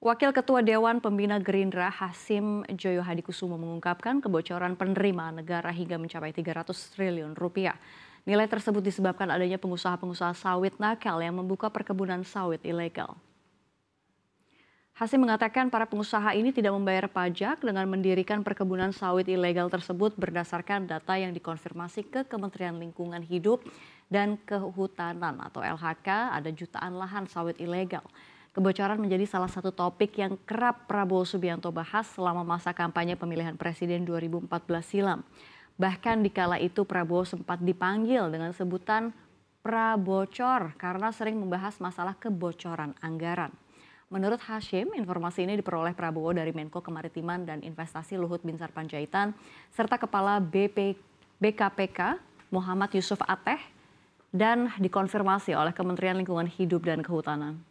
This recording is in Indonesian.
Wakil Ketua Dewan Pembina Gerindra Hasim Joyo Hadikusumo mengungkapkan kebocoran penerimaan negara hingga mencapai 300 triliun rupiah. Nilai tersebut disebabkan adanya pengusaha-pengusaha sawit nakal yang membuka perkebunan sawit ilegal. Hasim mengatakan para pengusaha ini tidak membayar pajak dengan mendirikan perkebunan sawit ilegal tersebut berdasarkan data yang dikonfirmasi ke Kementerian Lingkungan Hidup dan Kehutanan atau LHK ada jutaan lahan sawit ilegal. Kebocoran menjadi salah satu topik yang kerap Prabowo Subianto bahas selama masa kampanye pemilihan presiden 2014 silam. Bahkan di dikala itu Prabowo sempat dipanggil dengan sebutan Prabocor karena sering membahas masalah kebocoran anggaran. Menurut Hashim, informasi ini diperoleh Prabowo dari Menko Kemaritiman dan Investasi Luhut Binsar Panjaitan serta Kepala BP, BKPK Muhammad Yusuf Ateh dan dikonfirmasi oleh Kementerian Lingkungan Hidup dan Kehutanan.